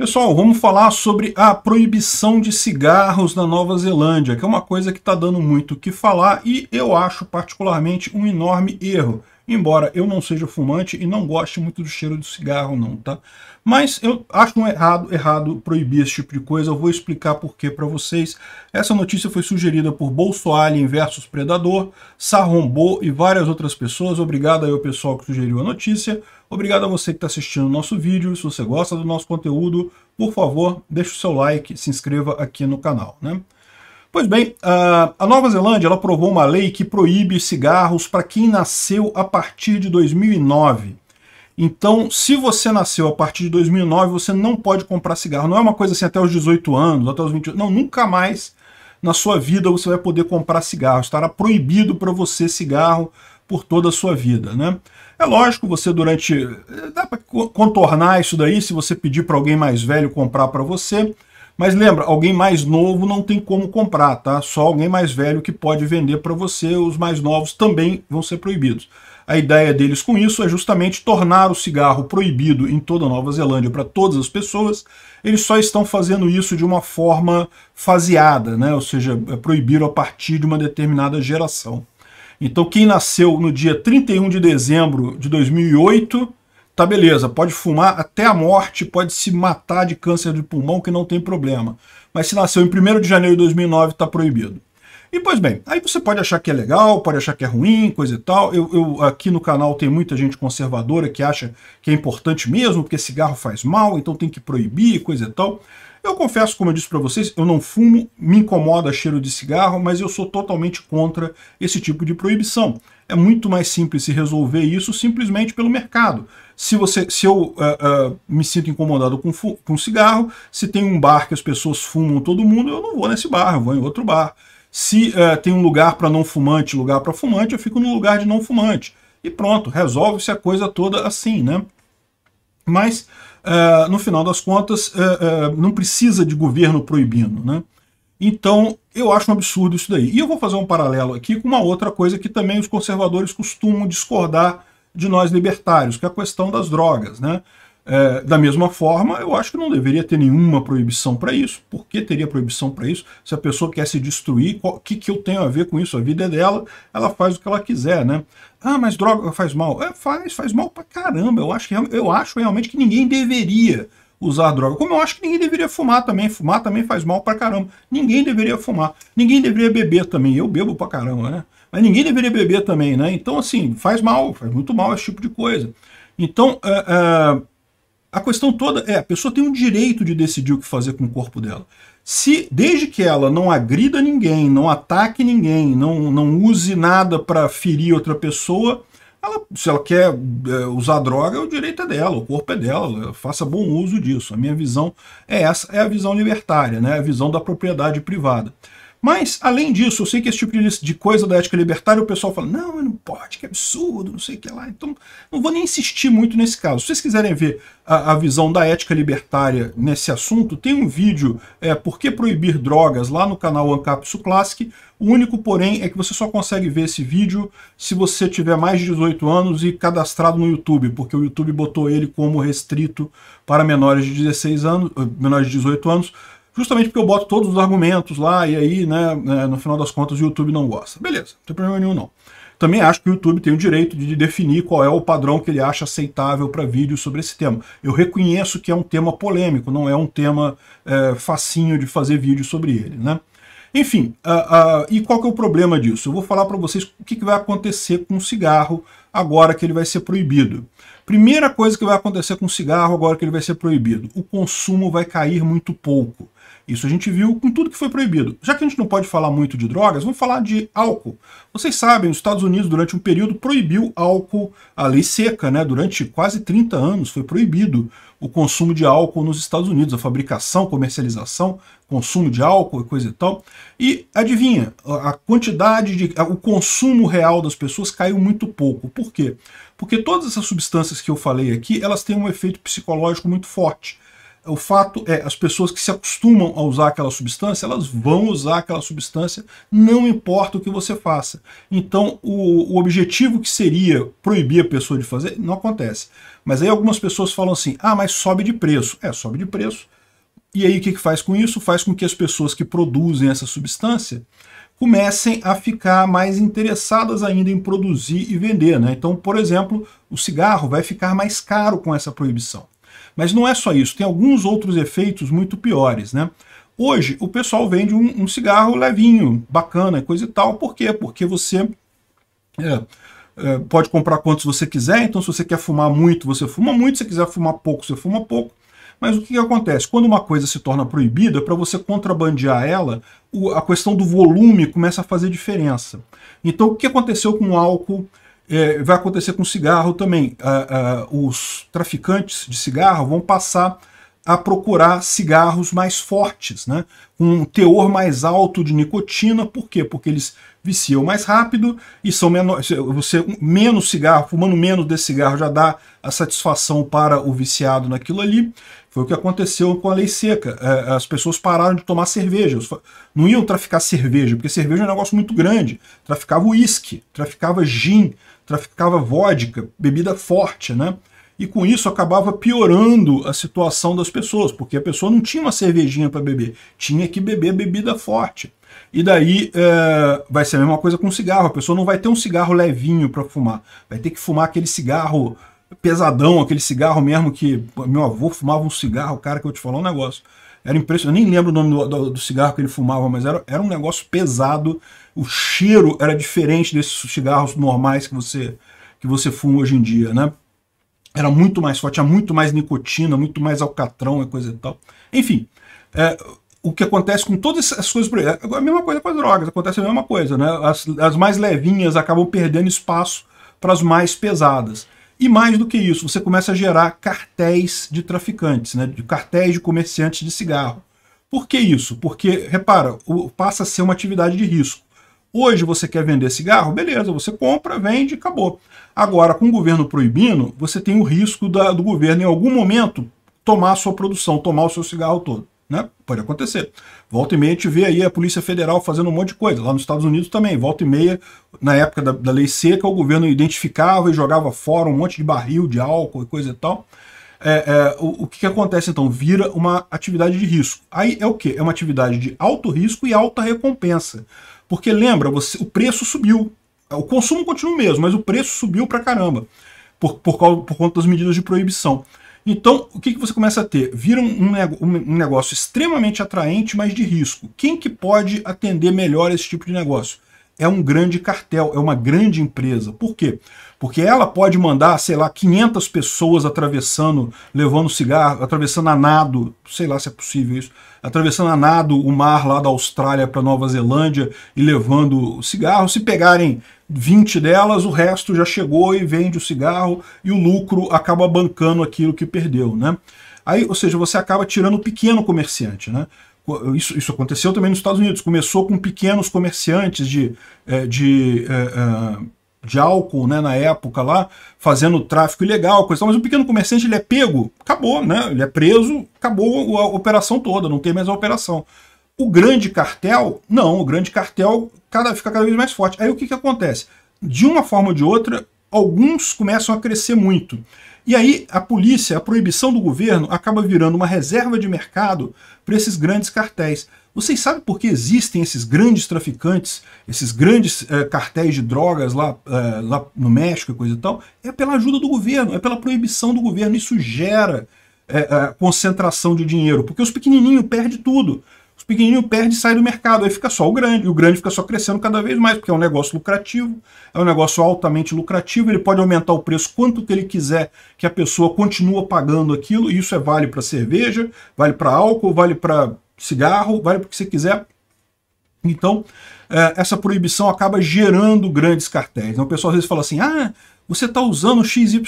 Pessoal, vamos falar sobre a proibição de cigarros na Nova Zelândia, que é uma coisa que está dando muito o que falar e eu acho particularmente um enorme erro embora eu não seja fumante e não goste muito do cheiro do cigarro não, tá? Mas eu acho um errado, errado proibir esse tipo de coisa, eu vou explicar por que para vocês. Essa notícia foi sugerida por Bolsoalien versus Predador, Sarrombô e várias outras pessoas. Obrigado aí ao pessoal que sugeriu a notícia. Obrigado a você que está assistindo o nosso vídeo. Se você gosta do nosso conteúdo, por favor, deixe o seu like, se inscreva aqui no canal, né? Pois bem, a Nova Zelândia ela aprovou uma lei que proíbe cigarros para quem nasceu a partir de 2009. Então, se você nasceu a partir de 2009, você não pode comprar cigarro. Não é uma coisa assim até os 18 anos, até os 20 Não, nunca mais na sua vida você vai poder comprar cigarro. Estará proibido para você cigarro por toda a sua vida, né? É lógico, você durante... Dá para contornar isso daí se você pedir para alguém mais velho comprar para você mas lembra, alguém mais novo não tem como comprar, tá? Só alguém mais velho que pode vender para você, os mais novos também vão ser proibidos. A ideia deles com isso é justamente tornar o cigarro proibido em toda a Nova Zelândia para todas as pessoas. Eles só estão fazendo isso de uma forma faseada, né? ou seja, é proibiram a partir de uma determinada geração. Então quem nasceu no dia 31 de dezembro de 2008 Tá beleza, pode fumar até a morte, pode se matar de câncer de pulmão que não tem problema. Mas se nasceu em 1 de janeiro de 2009, está proibido. E pois bem, aí você pode achar que é legal, pode achar que é ruim, coisa e tal. Eu, eu, aqui no canal tem muita gente conservadora que acha que é importante mesmo, porque cigarro faz mal, então tem que proibir, coisa e tal. Eu confesso, como eu disse para vocês, eu não fumo, me incomoda cheiro de cigarro, mas eu sou totalmente contra esse tipo de proibição. É muito mais simples se resolver isso simplesmente pelo mercado se você se eu uh, uh, me sinto incomodado com, com cigarro, se tem um bar que as pessoas fumam todo mundo, eu não vou nesse bar, eu vou em outro bar. Se uh, tem um lugar para não fumante, lugar para fumante, eu fico no lugar de não fumante. E pronto, resolve-se a coisa toda assim, né? Mas, no final das contas, não precisa de governo proibindo, né? Então, eu acho um absurdo isso daí. E eu vou fazer um paralelo aqui com uma outra coisa que também os conservadores costumam discordar de nós libertários, que é a questão das drogas. Né? É, da mesma forma, eu acho que não deveria ter nenhuma proibição para isso. Por que teria proibição para isso? Se a pessoa quer se destruir, o que, que eu tenho a ver com isso? A vida é dela, ela faz o que ela quiser, né? Ah, mas droga faz mal. É, faz, faz mal pra caramba. Eu acho, que, eu acho realmente que ninguém deveria usar droga. Como eu acho que ninguém deveria fumar também. Fumar também faz mal pra caramba. Ninguém deveria fumar. Ninguém deveria beber também. Eu bebo pra caramba, né? Mas ninguém deveria beber também, né? Então, assim, faz mal, faz muito mal esse tipo de coisa. Então, a, é, é, a questão toda é, a pessoa tem o direito de decidir o que fazer com o corpo dela. Se, desde que ela não agrida ninguém, não ataque ninguém, não, não use nada para ferir outra pessoa, ela, se ela quer é, usar droga, o direito é dela, o corpo é dela, faça bom uso disso. A minha visão é essa, é a visão libertária, né? a visão da propriedade privada. Mas, além disso, eu sei que esse tipo de coisa da ética libertária, o pessoal fala, não, não pode, que absurdo, não sei o que lá. Então, não vou nem insistir muito nesse caso. Se vocês quiserem ver a, a visão da ética libertária nesse assunto, tem um vídeo, é, Por que Proibir Drogas, lá no canal Ancapsu Classic. O único, porém, é que você só consegue ver esse vídeo se você tiver mais de 18 anos e cadastrado no YouTube, porque o YouTube botou ele como restrito para menores de 16 anos, eh, menores de 18 anos, justamente porque eu boto todos os argumentos lá e aí, né, é, no final das contas, o YouTube não gosta. Beleza, não tem problema nenhum não. Também acho que o YouTube tem o direito de definir qual é o padrão que ele acha aceitável para vídeos sobre esse tema. Eu reconheço que é um tema polêmico, não é um tema é, facinho de fazer vídeo sobre ele, né? Enfim, uh, uh, e qual que é o problema disso? Eu vou falar para vocês o que, que, vai acontecer com o cigarro agora que ele vai ser proibido. Primeira coisa que vai acontecer com o cigarro agora que ele vai ser proibido, o consumo vai cair muito pouco. Isso a gente viu com tudo que foi proibido. Já que a gente não pode falar muito de drogas, vamos falar de álcool. Vocês sabem, os Estados Unidos, durante um período, proibiu álcool, a lei seca, né? Durante quase 30 anos foi proibido o consumo de álcool nos Estados Unidos, a fabricação, comercialização, consumo de álcool e coisa e tal. E adivinha, a quantidade de. o consumo real das pessoas caiu muito pouco. Por quê? Porque todas essas substâncias que eu falei aqui, elas têm um efeito psicológico muito forte. O fato é, as pessoas que se acostumam a usar aquela substância, elas vão usar aquela substância, não importa o que você faça. Então, o, o objetivo que seria proibir a pessoa de fazer, não acontece. Mas aí algumas pessoas falam assim, ah, mas sobe de preço. É, sobe de preço. E aí o que, que faz com isso? Faz com que as pessoas que produzem essa substância comecem a ficar mais interessadas ainda em produzir e vender. Né? Então, por exemplo, o cigarro vai ficar mais caro com essa proibição. Mas não é só isso, tem alguns outros efeitos muito piores, né? Hoje, o pessoal vende um, um cigarro levinho, bacana, coisa e tal. Por quê? Porque você é, é, pode comprar quantos você quiser, então se você quer fumar muito, você fuma muito, se você quiser fumar pouco, você fuma pouco. Mas o que, que acontece? Quando uma coisa se torna proibida, é para você contrabandear ela, o, a questão do volume começa a fazer diferença. Então, o que aconteceu com o álcool, é, vai acontecer com cigarro também. os traficantes de cigarro vão passar a procurar cigarros mais fortes, né? um teor mais alto de nicotina, por quê? Porque eles viciam mais rápido e são menores. Você menos cigarro, fumando menos desse cigarro já dá a satisfação para o viciado naquilo ali. Foi o que aconteceu com a lei seca. É, as pessoas pararam de tomar cerveja. Não iam traficar cerveja, porque cerveja é um negócio muito grande. Traficava uísque, traficava gin, traficava vodka, bebida forte, né? E com isso acabava piorando a situação das pessoas, porque a pessoa não tinha uma cervejinha para beber, tinha que beber bebida forte. E daí é, vai ser a mesma coisa com cigarro, a pessoa não vai ter um cigarro levinho para fumar, vai ter que fumar aquele cigarro pesadão, aquele cigarro mesmo que meu avô fumava um cigarro, cara, que eu te falar um negócio. Era impressionante. Eu nem lembro o nome do, do, do, cigarro que ele fumava, mas era, era um negócio pesado. O cheiro era diferente desses cigarros normais que você, que você fuma hoje em dia, né? Era muito mais forte, tinha muito mais nicotina, muito mais alcatrão e coisa e tal. Enfim, é, o que acontece com todas essas coisas por É a mesma coisa com as drogas, acontece a mesma coisa, né? As, as mais levinhas acabam perdendo espaço para as mais pesadas. E mais do que isso, você começa a gerar cartéis de traficantes, né? de cartéis de comerciantes de cigarro. Por que isso? Porque, repara, passa a ser uma atividade de risco. Hoje você quer vender cigarro? Beleza, você compra, vende, acabou. Agora, com o governo proibindo, você tem o risco da, do governo, em algum momento, tomar a sua produção, tomar o seu cigarro todo. Né? Pode acontecer. Volta e meia a gente vê aí a Polícia Federal fazendo um monte de coisa. Lá nos Estados Unidos também. Volta e meia, na época da, da lei seca, o governo identificava e jogava fora um monte de barril de álcool e coisa e tal. É, é, o, o que, que, acontece então? Vira uma atividade de risco. Aí é o que? É uma atividade de alto risco e alta recompensa. Porque lembra, você, o preço subiu. O consumo continua o mesmo, mas o preço subiu pra caramba. Por, por, causa, por conta das medidas de proibição. Então, o que, que você começa a ter? Vira um, um negócio extremamente atraente, mas de risco. Quem que pode atender melhor esse tipo de negócio? É um grande cartel, é uma grande empresa. Por quê? Porque ela pode mandar, sei lá, 500 pessoas atravessando, levando cigarro, atravessando a nado, sei lá se é possível isso, atravessando a nado o mar lá da Austrália para Nova Zelândia e levando cigarro. Se pegarem 20 delas, o resto já chegou e vende o cigarro e o lucro acaba bancando aquilo que perdeu, né? Aí, ou seja, você acaba tirando o pequeno comerciante, né? Isso, isso aconteceu também nos Estados Unidos. Começou com pequenos comerciantes de, é, de, é, é, de álcool, né, na época lá, fazendo tráfico ilegal, coisa mas o pequeno comerciante ele é pego, acabou, né? Ele é preso, acabou a operação toda, não tem mais a operação. O grande cartel, não, o grande cartel cada, fica cada vez mais forte. Aí o que, que acontece? De uma forma ou de outra, alguns começam a crescer muito. E aí a polícia, a proibição do governo, acaba virando uma reserva de mercado para esses grandes cartéis. Vocês sabem por que existem esses grandes traficantes, esses grandes é, cartéis de drogas lá, é, lá no México e coisa e tal? É pela ajuda do governo, é pela proibição do governo. Isso gera é, concentração de dinheiro, porque os pequenininhos perdem tudo pequenininho perde e sai do mercado, aí fica só o grande, e o grande fica só crescendo cada vez mais, porque é um negócio lucrativo, é um negócio altamente lucrativo, ele pode aumentar o preço quanto que ele quiser, que a pessoa continua pagando aquilo, e isso é vale para cerveja, vale para álcool, vale para cigarro, vale para o que você quiser. Então, é, essa proibição acaba gerando grandes cartéis. Então, o pessoal às vezes fala assim, ah, você está usando XYZ,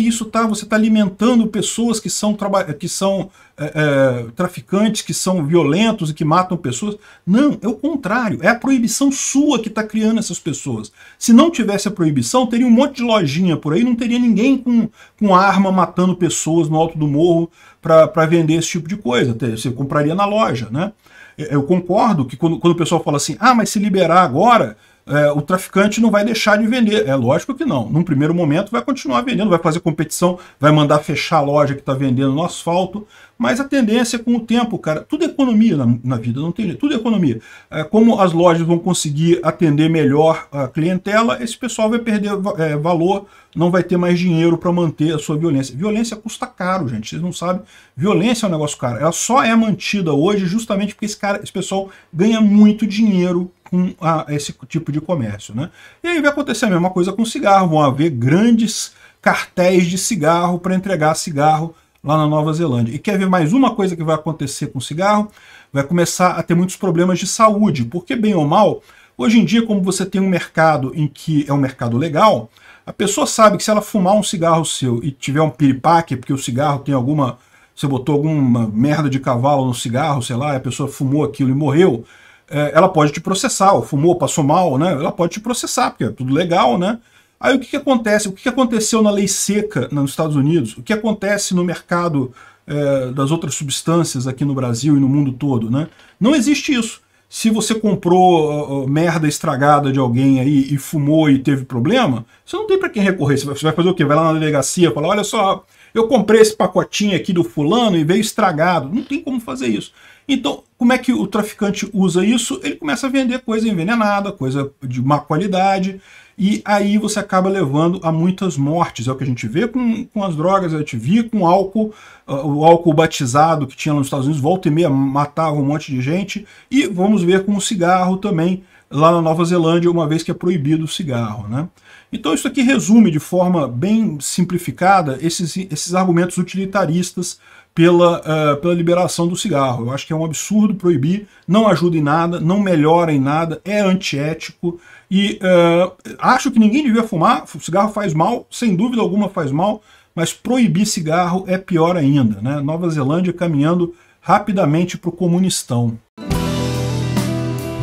isso tá, você está alimentando pessoas que são, que são é, é, traficantes, que são violentos e que matam pessoas. Não, é o contrário. É a proibição sua que está criando essas pessoas. Se não tivesse a proibição, teria um monte de lojinha por aí, não teria ninguém com, com arma matando pessoas no alto do morro para vender esse tipo de coisa. Você compraria na loja, né? É, eu concordo que quando, quando o pessoal fala assim, ah, mas vai se liberar agora é, o traficante não vai deixar de vender. É lógico que não. Num primeiro momento vai continuar vendendo, vai fazer competição, vai mandar fechar a loja que está vendendo no asfalto. Mas a tendência é com o tempo, cara, tudo é economia na, na vida, não tem tudo é economia. É, como as lojas vão conseguir atender melhor a clientela, esse pessoal vai perder é, valor, não vai ter mais dinheiro para manter a sua violência. Violência custa caro, gente, vocês não sabem. Violência é um negócio caro. Ela só é mantida hoje justamente porque esse, cara, esse pessoal ganha muito dinheiro com a, esse tipo de comércio. Né? E aí vai acontecer a mesma coisa com cigarro, vão haver grandes cartéis de cigarro para entregar cigarro lá na Nova Zelândia. E quer ver mais uma coisa que vai acontecer com cigarro? Vai começar a ter muitos problemas de saúde, porque bem ou mal, hoje em dia, como você tem um mercado em que é um mercado legal, a pessoa sabe que se ela fumar um cigarro seu e tiver um piripaque, porque o cigarro tem alguma. Você botou alguma merda de cavalo no cigarro, sei lá, a pessoa fumou aquilo e morreu, é, ela pode te processar, ou fumou, passou mal, né? Ela pode te processar, porque é tudo legal, né? Aí o que, que acontece? O que, que aconteceu na lei seca nos Estados Unidos? O que acontece no mercado é, das outras substâncias aqui no Brasil e no mundo todo, né? Não existe isso. Se você comprou uh, merda estragada de alguém aí e fumou e teve problema, você não tem para quem recorrer. Você vai fazer o quê? Vai lá na delegacia, falar, olha só, eu comprei esse pacotinho aqui do fulano e veio estragado. Não tem como fazer isso. Então, como é que o traficante usa isso? Ele começa a vender coisa envenenada, coisa de má qualidade, e aí você acaba levando a muitas mortes. É o que a gente vê com, com as drogas, a gente via com álcool, ah, o álcool batizado que tinha nos Estados Unidos, volta e meia matava um monte de gente, e vamos ver com o cigarro também, lá na Nova Zelândia, uma vez que é proibido o cigarro, né? Então isso aqui resume de forma bem simplificada esses, esses argumentos utilitaristas pela, uh, pela liberação do cigarro. Eu acho que é um absurdo proibir, não ajuda em nada, não melhora em nada, é antiético e uh, acho que ninguém devia fumar, o cigarro faz mal, sem dúvida alguma faz mal, mas proibir cigarro é pior ainda. Né? Nova Zelândia caminhando rapidamente para o comunistão.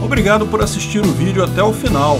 Obrigado por assistir o vídeo até o final.